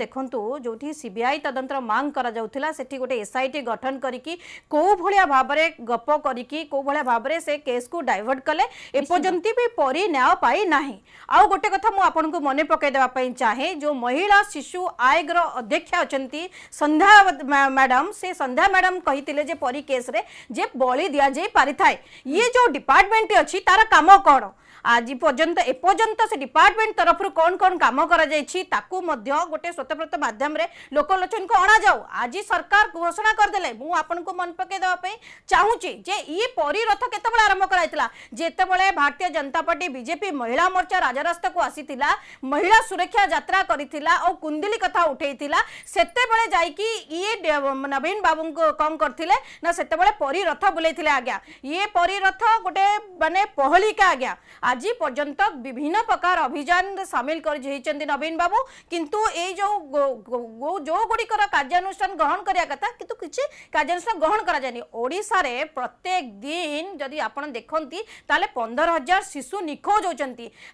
देखू जो सी आई तदंत मांग कर गोटे एस आई टी भाया भाव में गप करो भाया भाव से केस को डायभर्ट कले परी न्याय पाईना आउ गोटे कथा मुझक मन पकईदेवाई चाहे जो महिला शिशु आयोग अध्यक्ष अच्छा संध्या मैडम से संध्या मैडम कही परी केस बड़ी दि जा पारिथाए ये जो डिपार्टमेंट अच्छी तार कम कौन आज पर्यत एपर्यंत से डिपार्टमेंट तरफ कौन कौन कम कर गोटे स्वतप्रत मध्यम लोकलोचन को अणा जाऊ आज सरकार घोषणा करदे मुझे मन पकईदेवाई चाहूँगी जे ई परी रथ के आरंभ करते भारतीय जनता पार्टी बीजेपी महिला मोर्चा राजरास्ता को आसी महिला सुरक्षा जित्रा कर कुंदिली कथा उठेला से नवीन बाबू को कौन करते ना से परी रथ बुले आज्ञा ये परी रथ गोटे मानने पहली का आज्ञा আজি পর্যন্ত বিভিন্ন প্রকার অভিযান সামিল করে হয়েছেন নবীন বাবু কিন্তু এই যে যেগুড়িকর কার্যানুষ্ঠান গ্রহণ করা কথা কিন্তু কিছু কার্যানুষ্ঠান গ্রহণ করা যায়নি ওড়শার প্রত্যেক দিন যদি আপনার দেখতে তাহলে পনের হাজার শিশু নিখোঁজ হচ্ছেন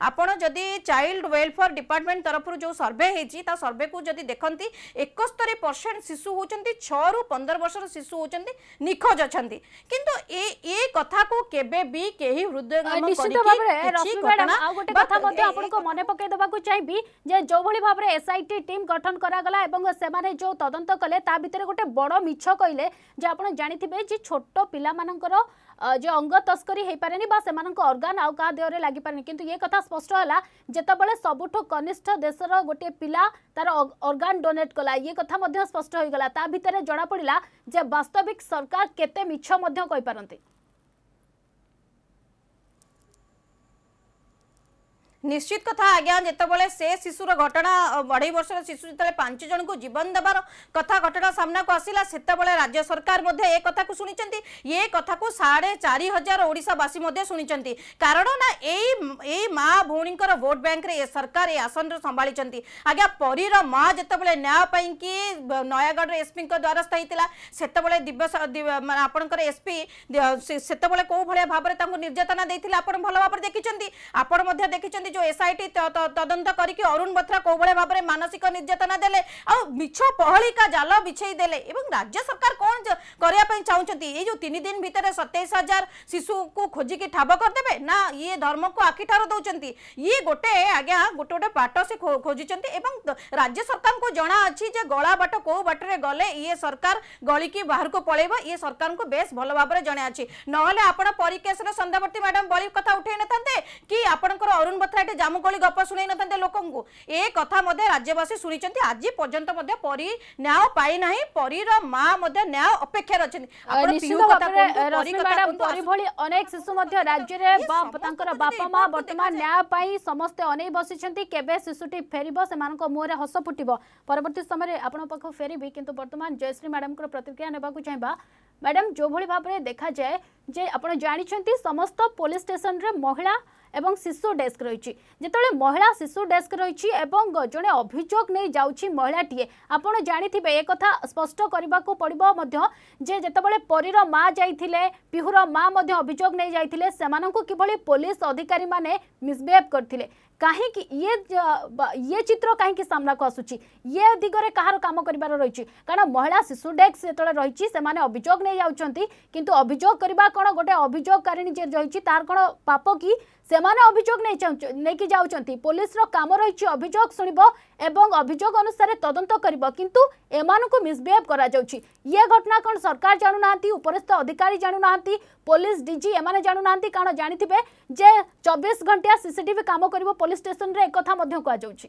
আপনার যদি চাইল্ড ওয়েলফেয়ার ডিপার্টমেন্ট তরফর যে সর্ভে হয়েছি তা সর্ভে কু যদি দেখতে একস্তরি পরসেন্ট শিশু হচ্ছেন ছু পনের বর্ষর শিশু হচ্ছেন নিখোঁজ অনেক কিন্তু এ কথা কেবে বি কেহি হৃদয়ঙ্গম করিকি মনে পকাই দেওয়া চাইবি যে যেভাবে ভাবে এসআইটি টিম গঠন করা গলা এবং সেমানে যে তদন্ত কলে তা ভিতরে গোটে বড় মিছ কইলে যে আপনার জাঁথিবে যে ছোট পিলামানঙ্কর যে অঙ্গ তস্করি হইপারেনি বা সেমানঙ্ক অর্গান আউ কাহা দেহরে লাগিপারেনি কিন্তু এ কথা স্পষ্ট হলা যেতবেলে সবুঠু কনিষ্ঠ দেশর গোটিয়ে পিলা তার অর্গান ডোনেট কলা ইয়ে কথা মধ্য স্পষ্ট হয়ে গলা তা ভিতরে জনা পড়িলা যে বাস্তবিক সরকার কেতে মিছ মধ্য কইপারন্তি নিশ্চিত কথা আজ্ঞা যেতবে সে শিশুর ঘটনা অঢ়াই বর্ষর শিশু যেত পাঁচ জনক জীবন দেবার কথা ঘটনা সামনাকু আসিলা সেতবে রাজ্য সরকার মধ্যে এ কথা শুনেছেন এ কথা সাড়ে চারি হাজার ওড়শাবাসী মধ্যে শুনেছেন কারণ না এই এই মা ভৌণীকর ভোট ব্যাঙ্করে এ সরকার এই আসনর সম্ভাড়িছেন আজ্ঞা পরীর মা যেতবে ন্যায় পাইকি নয়াগড়ের এসপি দ্বারস্থ হয়েছিল সেতবে দিব্য আপনার এসপি সেতবে কেউ ভাল ভাবে তাঁর নির্যাতনা দিয়ে আপনার ভাল ভাবে দেখি আপনার দেখি कहते जो एस आई टी तदंत करके अरुण बत्रा कौ भाई भाव में मानसिक निर्यातना दे मिछ पहलिका जाल बिछेदे राज्य सरकार कौन करने चाहते ये तीन दिन भितर सतैश हजार शिशु को खोजिक ठाब करदे ना ये धर्म को आखि दौरान ये गोटे आज्ञा गोटे गोटे बाट से खोजुंत राज्य सरकार को जना अच्छी गला बाट कौ बाटर गले ये सरकार गलिकी बाहर को पलैब ये सरकार को बेस भल भाव जना अच्छी ना आप परिकेश सन्ध्यावर्ती मैडम बड़ी कथ उठे न था कि आपण अरुण बत्रा ଫ୍ଲାଟ୍ ଜାମୁକୋଳି ଗପ ଶୁଣେଇ ନଥାନ୍ତେ ଲୋକଙ୍କୁ ଏ କଥା ମଧ୍ୟ ରାଜ୍ୟବାସୀ ଶୁଣିଛନ୍ତି ଆଜି ପର୍ଯ୍ୟନ୍ତ ମଧ୍ୟ ପରୀ ନ୍ୟାୟ ପାଇନାହିଁ ପରୀର ମା ମଧ୍ୟ ନ୍ୟାୟ ଅପେକ୍ଷାରେ ଅଛନ୍ତି ଅନେକ ଶିଶୁ ମଧ୍ୟ ରାଜ୍ୟରେ ତାଙ୍କର ବାପା ମା ବର୍ତ୍ତମାନ ନ୍ୟାୟ ପାଇଁ ସମସ୍ତେ ଅନେଇ ବସିଛନ୍ତି କେବେ ଶିଶୁଟି ଫେରିବ ସେମାନଙ୍କ ମୁହଁରେ ହସ ଫୁଟିବ ପରବର୍ତ୍ତୀ ସମୟରେ ଆପଣଙ୍କ ପାଖକୁ ଫେରିବି କିନ୍ତୁ ବର୍ତ୍ତମାନ ଜୟଶ୍ରୀ ମ୍ୟାଡମଙ୍କର ପ୍ରତିକ୍ରିୟା ନେବାକୁ ଚାହିଁବା ମ୍ୟାଡାମ ଯେଉଁଭଳି ଭାବରେ ଦେଖାଯାଏ ଯେ ଆପଣ ଜାଣିଛନ୍ତି ସମସ୍ତ ପୋଲିସ ଷ୍ଟେସନରେ ମହିଳା এবং শিশু ডেস্ক রইছি যেতলে মহিলা শিশু ডেস্ক রইছি এবং গ জনে অভিযোগ নে যাওছি মহিলা টিে आपण জানিথিবে এক কথা স্পষ্ট করিবা কো পড়িব মধ্য যে জেতবালে পরিৰ মা যাইtile পিহুরা মা মধ্য অভিযোগ নে যাইtile সেমানন কো কিবলি পুলিশ অধিকারী মানে মিসবেব করtile কাহে কি ইয়ে ইয়ে চিত্র কাহে কি সামনা কো আসুচি ইয়ে অধিকৰে কাহৰ কাম কৰিবৰ ৰইছি কাৰণ মহিলা শিশু ডেক্স জেতলে ৰইছি সেমানে অভিযোগ নে যাওচন্তি কিন্তু অভিযোগ কৰিব কাণ গটে অভিযোগ কৰানি যে ৰইছি তার কোন পাপকী ସେମାନେ ଅଭିଯୋଗ ନେଇ ନେଇକି ଯାଉଛନ୍ତି ପୋଲିସର କାମ ରହିଛି ଅଭିଯୋଗ ଶୁଣିବ ଏବଂ ଅଭିଯୋଗ ଅନୁସାରେ ତଦନ୍ତ କରିବ କିନ୍ତୁ ଏମାନଙ୍କୁ ମିସବିହେଭ୍ କରାଯାଉଛି ଇଏ ଘଟଣା କ'ଣ ସରକାର ଜାଣୁନାହାନ୍ତି ଉପରିସ୍ଥ ଅଧିକାରୀ ଜାଣୁନାହାନ୍ତି ପୋଲିସ ଡିଜି ଏମାନେ ଜାଣୁନାହାନ୍ତି କାରଣ ଜାଣିଥିବେ ଯେ ଚବିଶ ଘଣ୍ଟିଆ ସିସିଟିଭି କାମ କରିବ ପୋଲିସ ଷ୍ଟେସନରେ ଏକଥା ମଧ୍ୟ କୁହାଯାଉଛି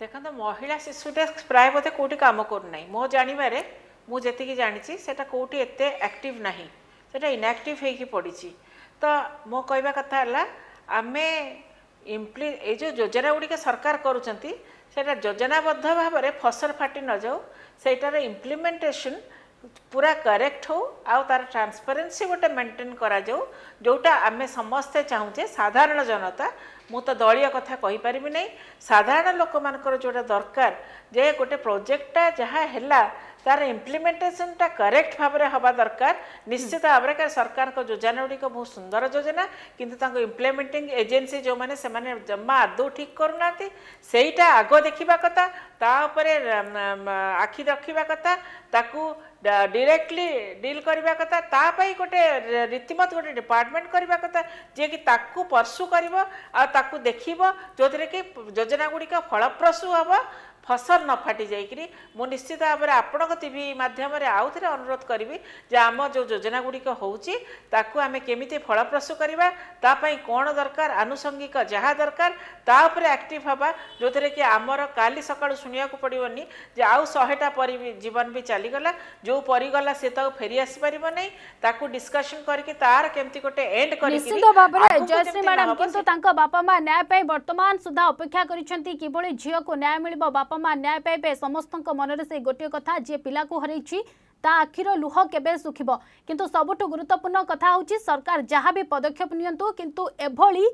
ଦେଖନ୍ତୁ ମହିଳା ଶିଶୁଟା ପ୍ରାୟ ବୋଧେ କେଉଁଠି କାମ କରୁନାହିଁ ମୋ ଜାଣିବାରେ ମୁଁ ଯେତିକି ଜାଣିଛି ସେଇଟା କେଉଁଠି ଏତେ ଆକ୍ଟିଭ୍ ନାହିଁ ସେଇଟା ଇନାକ୍ଟିଭ୍ ହେଇକି ପଡ଼ିଛି ତ ମୋ କହିବା କଥା ହେଲା ଆମେ ଇମ୍ପ୍ଲି ଏଇ ଯେଉଁ ଯୋଜନା ଗୁଡ଼ିକ ସରକାର କରୁଛନ୍ତି ସେଇଟା ଯୋଜନାବଦ୍ଧ ଭାବରେ ଫସଲ ଫାଟି ନଯାଉ ସେଇଟାର ଇମ୍ପ୍ଲିମେଣ୍ଟେସନ୍ ପୁରା କରେକ୍ଟ ହେଉ ଆଉ ତାର ଟ୍ରାନ୍ସପରେନ୍ସି ଗୋଟେ ମେଣ୍ଟେନ୍ କରାଯାଉ ଯେଉଁଟା ଆମେ ସମସ୍ତେ ଚାହୁଁଛେ ସାଧାରଣ ଜନତା ମୁଁ ତ ଦଳୀୟ କଥା କହିପାରିବି ନାହିଁ ସାଧାରଣ ଲୋକମାନଙ୍କର ଯେଉଁଟା ଦରକାର ଯେ ଗୋଟେ ପ୍ରୋଜେକ୍ଟଟା ଯାହା ହେଲା ତାର ଇମ୍ପ୍ଲିମେଣ୍ଟେସନଟା କରେକ୍ଟ ଭାବରେ ହେବା ଦରକାର ନିଶ୍ଚିତ ଭାବରେ କାରଣ ସରକାରଙ୍କ ଯୋଜନା ଗୁଡ଼ିକ ବହୁତ ସୁନ୍ଦର ଯୋଜନା କିନ୍ତୁ ତାଙ୍କ ଇମ୍ପ୍ଲିମେଣ୍ଟିଂ ଏଜେନ୍ସି ଯେଉଁମାନେ ସେମାନେ ଜମା ଆଦୌ ଠିକ୍ କରୁନାହାନ୍ତି ସେଇଟା ଆଗ ଦେଖିବା କଥା ତା ଉପରେ ଆଖି ରଖିବା କଥା ତାକୁ ଡିରେକ୍ଟଲି ଡିଲ୍ କରିବା କଥା ତା ପାଇଁ ଗୋଟେ ରୀତିମତ ଗୋଟେ ଡିପାର୍ଟମେଣ୍ଟ କରିବା କଥା ଯିଏକି ତାକୁ ପର୍ସୁ କରିବ ଆଉ ତାକୁ ଦେଖିବ ଯେଉଁଥିରେ କି ଯୋଜନା ଗୁଡ଼ିକ ଫଳପ୍ରସୂ ହେବ ଫସଲ ନ ଫାଟି ଯାଇକରି ମୁଁ ନିଶ୍ଚିତ ଭାବରେ ଆପଣଙ୍କ ଟିଭି ମାଧ୍ୟମରେ ଆଉ ଥରେ ଅନୁରୋଧ କରିବି ଯେ ଆମ ଯେଉଁ ଯୋଜନା ଗୁଡ଼ିକ ହେଉଛି ତାକୁ ଆମେ କେମିତି ଫଳପ୍ରସୂ କରିବା ତା ପାଇଁ କ'ଣ ଦରକାର ଆନୁଷଙ୍ଗିକ ଯାହା ଦରକାର ତା ଉପରେ ଆକ୍ଟିଭ ହେବା ଯେଉଁଥିରେ କି ଆମର କାଲି ସକାଳୁ ଶୁଣିବାକୁ ପଡ଼ିବନି ଯେ ଆଉ ଶହେଟା ପରି ଜୀବନ ବି ଚାଲିଗଲା ଯେଉଁ ପରିଗଲା ସେ ତ ଆଉ ଫେରି ଆସିପାରିବ ନାହିଁ ତାକୁ ଡିସ୍କସନ୍ କରିକି ତାର କେମିତି ଗୋଟେ ଏଣ୍ଡ କରିକି ଜୟଶ୍ରୀ ମ୍ୟାଡ଼ାମ୍ କିନ୍ତୁ ତାଙ୍କ ବାପା ମା ନ୍ୟାୟ ପାଇଁ ବର୍ତ୍ତମାନ ସୁଦ୍ଧା ଅପେକ୍ଷା କରିଛନ୍ତି କିଭଳି ଝିଅକୁ ନ୍ୟାୟ ମିଳିବ ବାପା ବାପା ନ୍ୟାୟ ପାଇବେ ସମସ୍ତଙ୍କ ମନରେ ସେଇ ଗୋଟିଏ କଥା ଯିଏ ପିଲାକୁ ହରେଇଛି ତା ଆଖିର ଲୁହ କେବେ ଶୁଖିବ କିନ୍ତୁ ସବୁଠୁ ଗୁରୁତ୍ୱପୂର୍ଣ୍ଣ କଥା ହେଉଛି ସରକାର ଯାହା ବି ପଦକ୍ଷେପ ନିଅନ୍ତୁ କିନ୍ତୁ ଏଭଳି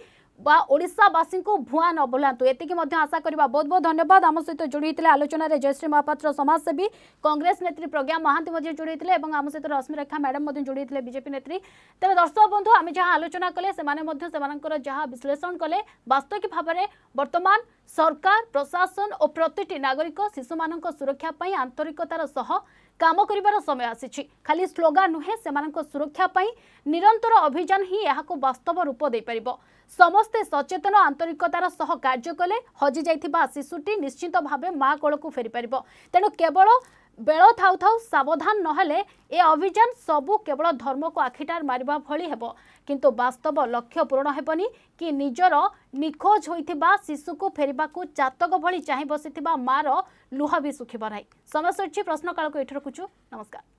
বা ওড়শাবাসী ভুয়া ন ভুলাতু এতিক আশা করা বহু বহু ধন্যবাদ আমার সহ যোড়ি হয়েছে আলোচনার জয়শ্রী মহাপাত্র সমাজসেবী কংগ্রেস নেত্রী প্রজ্ঞা মহান্তি যোড়ি হয়েছে এবং আমার সহ রশ্মিরেখা ম্যাডাম যোড়ি হয়েছে বিজেপি নেত্রী তবে দর্শক বন্ধু আমি যা আলোচনা কলে সে যা বিশ্লেষণ কলে বাস্তবিক ভাবে বর্তমান সরকার প্রশাসন ও প্রতিটি নাগরিক শিশু সুরক্ষা পাই আন্তরিকতার সহ কাম করিবার সময় আসিছি খালি স্লোগান নুহে সে সুরক্ষা পাই নিরন্তর অভিযান হি এখন বাস্তব রূপ দিয়ে ସମସ୍ତେ ସଚେତନ ଆନ୍ତରିକତାର ସହ କାର୍ଯ୍ୟ କଲେ ହଜିଯାଇଥିବା ଶିଶୁଟି ନିଶ୍ଚିତ ଭାବେ ମା କୋଳକୁ ଫେରିପାରିବ ତେଣୁ କେବଳ ବେଳ ଥାଉ ଥାଉ ସାବଧାନ ନହେଲେ ଏ ଅଭିଯାନ ସବୁ କେବଳ ଧର୍ମକୁ ଆଖିଟାର ମାରିବା ଭଳି ହେବ କିନ୍ତୁ ବାସ୍ତବ ଲକ୍ଷ୍ୟ ପୂରଣ ହେବନି କି ନିଜର ନିଖୋଜ ହୋଇଥିବା ଶିଶୁକୁ ଫେରିବାକୁ ଚାତକ ଭଳି ଚାହିଁ ବସିଥିବା ମାର ଲୁହ ବି ଶୁଖିବ ନାହିଁ ସମୟ ସରିଛି ପ୍ରଶ୍ନକାଳକୁ ଏଠି ରଖୁଛୁ ନମସ୍କାର